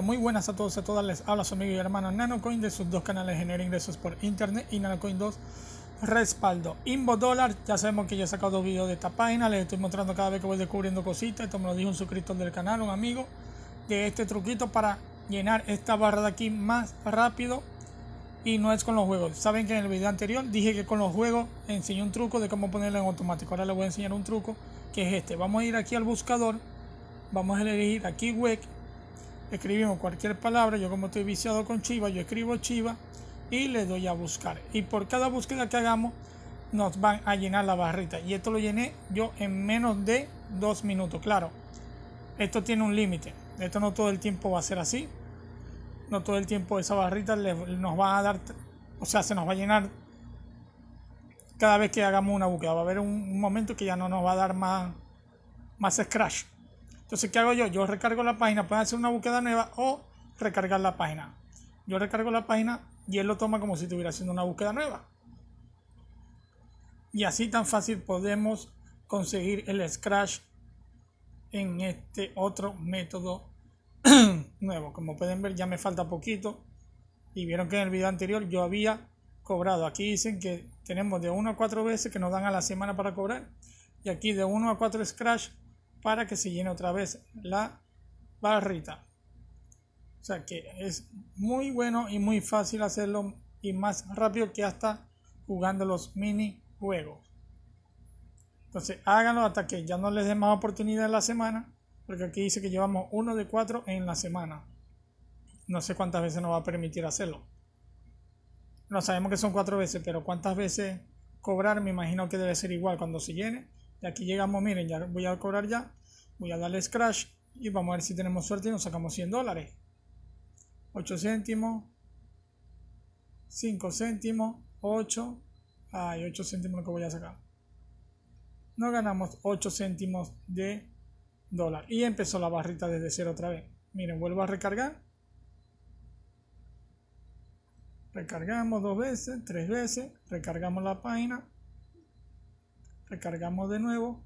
muy buenas a todos y a todas. Les habla su amigo y hermano NanoCoin de sus dos canales Genera Ingresos por Internet y NanoCoin 2 Respaldo. Invo Dólar, ya sabemos que yo he sacado videos de esta página, les estoy mostrando cada vez que voy descubriendo cositas. Esto me lo dijo un suscriptor del canal, un amigo, de este truquito para llenar esta barra de aquí más rápido y no es con los juegos. Saben que en el video anterior dije que con los juegos enseñé un truco de cómo ponerlo en automático. Ahora les voy a enseñar un truco que es este. Vamos a ir aquí al buscador, vamos a elegir aquí web escribimos cualquier palabra, yo como estoy viciado con Chiva, yo escribo Chiva y le doy a buscar. Y por cada búsqueda que hagamos, nos van a llenar la barrita. Y esto lo llené yo en menos de dos minutos. Claro, esto tiene un límite. Esto no todo el tiempo va a ser así. No todo el tiempo esa barrita nos va a dar, o sea, se nos va a llenar cada vez que hagamos una búsqueda. Va a haber un, un momento que ya no nos va a dar más, más scratch. Entonces, ¿qué hago yo? Yo recargo la página, Puedo hacer una búsqueda nueva o recargar la página. Yo recargo la página y él lo toma como si estuviera haciendo una búsqueda nueva. Y así tan fácil podemos conseguir el scratch en este otro método nuevo. Como pueden ver, ya me falta poquito. Y vieron que en el video anterior yo había cobrado. Aquí dicen que tenemos de 1 a 4 veces que nos dan a la semana para cobrar. Y aquí de 1 a 4 scratch para que se llene otra vez la barrita. O sea que es muy bueno y muy fácil hacerlo y más rápido que hasta jugando los mini juegos. Entonces háganlo hasta que ya no les dé más oportunidad en la semana, porque aquí dice que llevamos uno de cuatro en la semana. No sé cuántas veces nos va a permitir hacerlo. No sabemos que son cuatro veces, pero cuántas veces cobrar me imagino que debe ser igual cuando se llene. Y aquí llegamos, miren, ya voy a cobrar ya. Voy a darle scratch y vamos a ver si tenemos suerte y nos sacamos 100 dólares. 8 céntimos, 5 céntimos, 8. Ay, 8 céntimos lo que voy a sacar. No ganamos 8 céntimos de dólar. Y empezó la barrita desde cero otra vez. Miren, vuelvo a recargar. Recargamos dos veces, tres veces. Recargamos la página. Recargamos de nuevo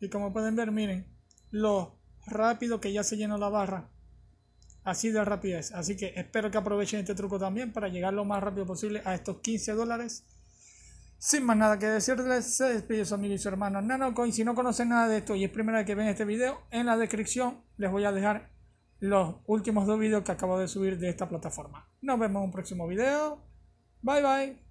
Y como pueden ver, miren, lo rápido que ya se llenó la barra. Así de rapidez. Así que espero que aprovechen este truco también para llegar lo más rápido posible a estos 15 dólares. Sin más nada que decirles, se despide su amigo y su hermano NanoCoin. Si no conocen nada de esto y es primera vez que ven este video, en la descripción les voy a dejar los últimos dos videos que acabo de subir de esta plataforma. Nos vemos en un próximo video. Bye bye.